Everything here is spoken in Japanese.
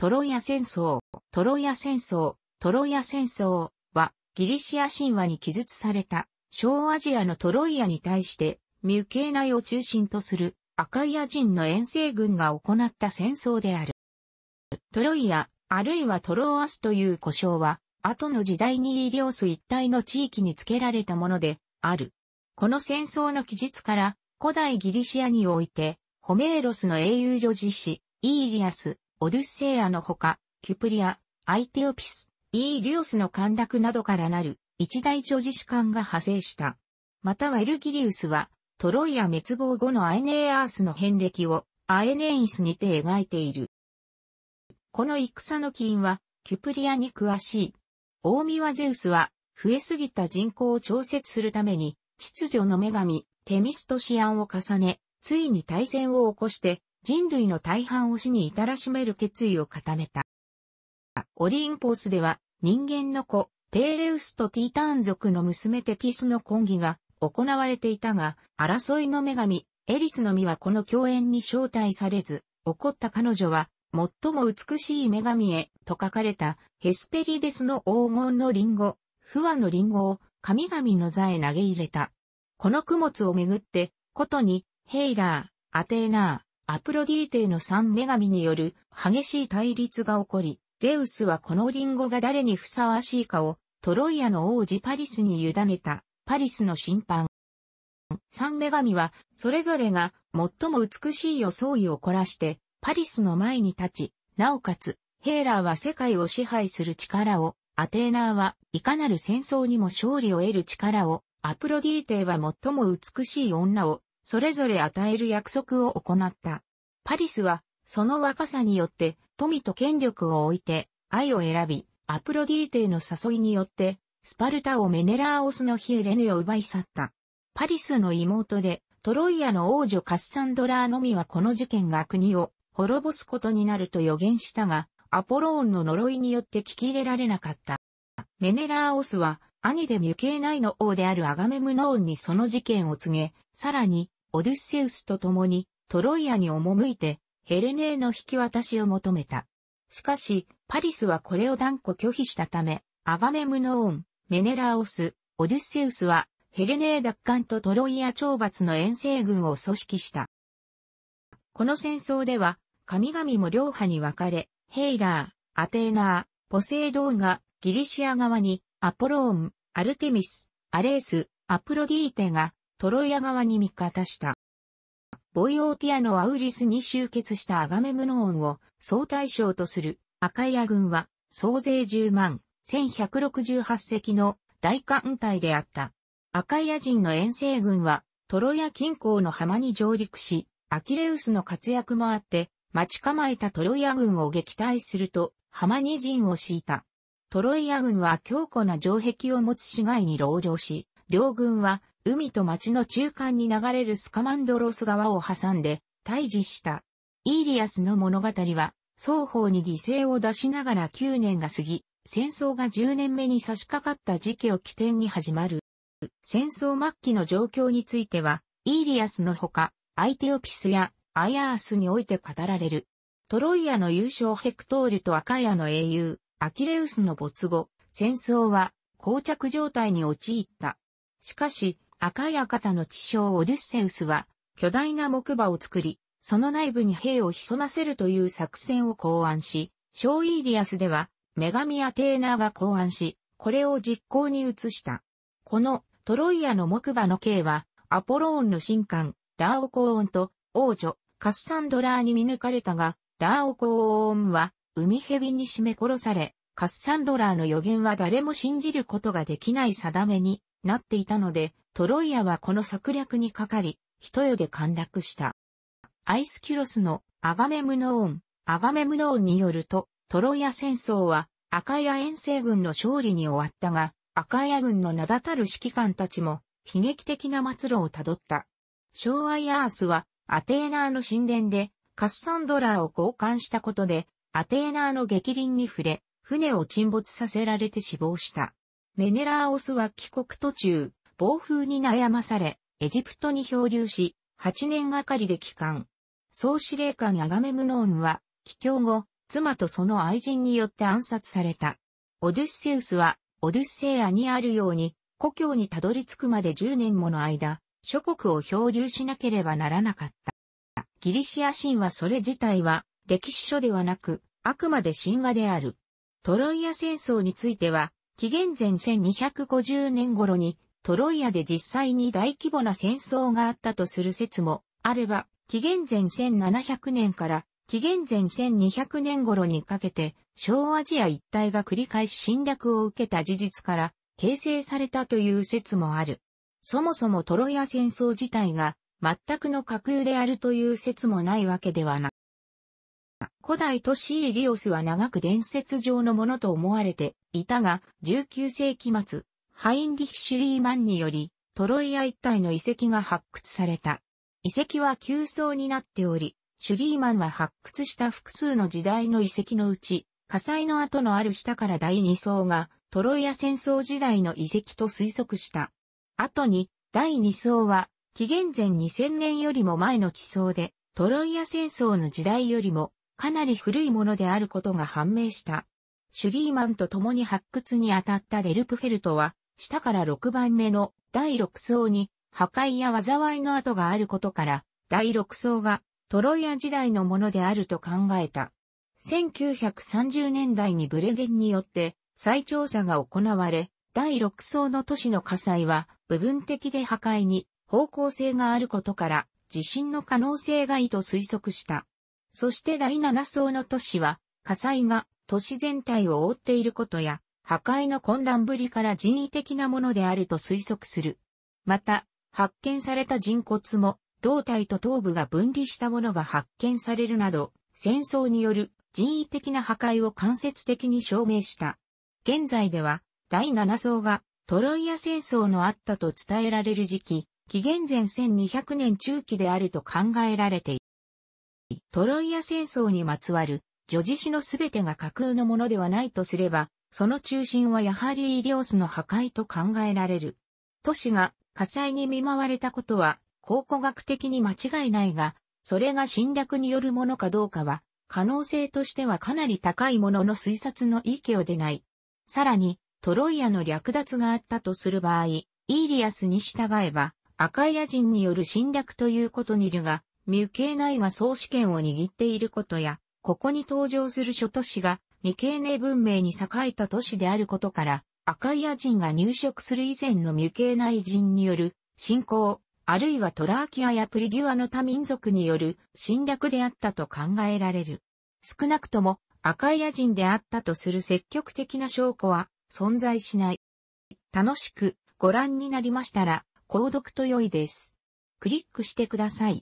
トロイア戦争、トロイア戦争、トロイア戦争はギリシア神話に記述された小アジアのトロイアに対してミュケーナイを中心とするアカイア人の遠征軍が行った戦争である。トロイア、あるいはトローアスという呼称は、後の時代にイリオス一帯の地域に付けられたものである。この戦争の記述から、古代ギリシアにおいて、ホメーロスの英雄女子詩、イーリアス、オデュッセイアのほか、キュプリア、アイテオピス、イーリオスの陥落などからなる一大女子主観が派生した。またはエルギリウスは、トロイア滅亡後のアエネアースの遍歴をアエネイスにて描いている。この戦の起因は、キュプリアに詳しい。大見はゼウスは、増えすぎた人口を調節するために、秩序の女神、テミストシアンを重ね、ついに大戦を起こして、人類の大半を死に至らしめる決意を固めた。オリンポースでは人間の子、ペーレウスとティーターン族の娘テティスの婚儀が行われていたが、争いの女神、エリスの実はこの共演に招待されず、怒った彼女は、最も美しい女神へ、と書かれた、ヘスペリデスの黄金のリンゴ、不和のリンゴを、神々の座へ投げ入れた。この供物をめぐって、ことに、ヘイラー、アテーナー、アプロディーテの三女神による激しい対立が起こり、ゼウスはこのリンゴが誰にふさわしいかをトロイアの王子パリスに委ねたパリスの審判。三女神はそれぞれが最も美しい装いを凝らしてパリスの前に立ち、なおかつヘーラーは世界を支配する力を、アテーナーはいかなる戦争にも勝利を得る力を、アプロディーテは最も美しい女をそれぞれ与える約束を行った。パリスは、その若さによって、富と権力を置いて、愛を選び、アプロディーテの誘いによって、スパルタをメネラーオスのヒエレネを奪い去った。パリスの妹で、トロイアの王女カッサンドラーのみはこの事件が国を滅ぼすことになると予言したが、アポローンの呪いによって聞き入れられなかった。メネラーオスは、兄でミュケーナイの王であるアガメムノーンにその事件を告げ、さらに、オデュッセウスと共にトロイアに赴いてヘレネーの引き渡しを求めた。しかし、パリスはこれを断固拒否したため、アガメムノーン、メネラオス、オデュッセウスはヘレネー奪還とトロイア懲罰の遠征軍を組織した。この戦争では、神々も両派に分かれ、ヘイラー、アテーナー、ポセイドーンがギリシア側に、アポローン、アルテミス、アレース、アプロディーテがトロイア側に味方した。ボイオーティアのアウリスに集結したアガメムノオンを総大将とするアカイア軍は総勢10万1168隻の大艦隊であった。アカイア人の遠征軍はトロイア近郊の浜に上陸し、アキレウスの活躍もあって待ち構えたトロイア軍を撃退すると浜に陣を敷いた。トロイア軍は強固な城壁を持つ市街に籠城し、両軍は海と町の中間に流れるスカマンドロス川を挟んで、退治した。イーリアスの物語は、双方に犠牲を出しながら9年が過ぎ、戦争が10年目に差し掛かった時期を起点に始まる。戦争末期の状況については、イーリアスのほか、アイテオピスやアヤースにおいて語られる。トロイアの優勝ヘクトールとアカヤの英雄、アキレウスの没後、戦争は膠着状態に陥った。しかし、赤い館の地匠オデュッセウスは、巨大な木馬を作り、その内部に兵を潜ませるという作戦を考案し、ショーイーリアスでは、女神アテーナーが考案し、これを実行に移した。このトロイアの木馬の刑は、アポローンの神官、ラーオコーンと王女、カッサンドラーに見抜かれたが、ラーオコーンは、海蛇に絞め殺され、カッサンドラーの予言は誰も信じることができない定めになっていたので、トロイアはこの策略にかかり、一夜で陥落した。アイスキュロスのアガメムノーン、アガメムノーンによると、トロイア戦争はアカイア遠征軍の勝利に終わったが、アカイア軍の名だたる指揮官たちも悲劇的な末路をたどった。昭和イアースはアテーナーの神殿でカッサンドラーを交換したことで、アテーナーの逆鱗に触れ、船を沈没させられて死亡した。メネラーオスは帰国途中、暴風に悩まされ、エジプトに漂流し、8年がかりで帰還。総司令官アガメムノーンは、帰郷後、妻とその愛人によって暗殺された。オデュッセウスは、オデュッセイアにあるように、故郷にたどり着くまで10年もの間、諸国を漂流しなければならなかった。ギリシア神話それ自体は、歴史書ではなく、あくまで神話である。トロイア戦争については、紀元前1250年頃にトロイアで実際に大規模な戦争があったとする説もあれば、紀元前1700年から紀元前1200年頃にかけて小アジア一帯が繰り返し侵略を受けた事実から形成されたという説もある。そもそもトロイア戦争自体が全くの架空であるという説もないわけではない。古代都市イリオスは長く伝説上のものと思われていたが、19世紀末、ハインリヒ・シュリーマンにより、トロイア一帯の遺跡が発掘された。遺跡は急層になっており、シュリーマンは発掘した複数の時代の遺跡のうち、火災の後のある下から第2層が、トロイア戦争時代の遺跡と推測した。後に、第2層は、紀元前2000年よりも前の地層で、トロイア戦争の時代よりもかなり古いものであることが判明した。シュリーマンと共に発掘に当たったデルプフェルトは、下から6番目の第6層に破壊や災いの跡があることから、第6層がトロイア時代のものであると考えた。1930年代にブレゲンによって再調査が行われ、第6層の都市の火災は部分的で破壊に方向性があることから地震の可能性がいいと推測した。そして第7層の都市は、火災が都市全体を覆っていることや、破壊の混乱ぶりから人為的なものであると推測する。また、発見された人骨も、胴体と頭部が分離したものが発見されるなど、戦争による人為的な破壊を間接的に証明した。現在では、第7層がトロイア戦争のあったと伝えられる時期、紀元前1200年中期であると考えられている。トロイア戦争にまつわる、叙事詩のすべてが架空のものではないとすれば、その中心はやはりイリオスの破壊と考えられる。都市が火災に見舞われたことは、考古学的に間違いないが、それが侵略によるものかどうかは、可能性としてはかなり高いものの推察の域を出ない。さらに、トロイアの略奪があったとする場合、イーリアスに従えば、アカイア人による侵略ということにいるが、ーナ内が総主権を握っていることや、ここに登場する諸都市が未経ネ文明に栄えた都市であることから、赤いア人が入植する以前のーナ内人による侵攻、あるいはトラーキアやプリギュアの他民族による侵略であったと考えられる。少なくとも赤いア人であったとする積極的な証拠は存在しない。楽しくご覧になりましたら、購読と良いです。クリックしてください。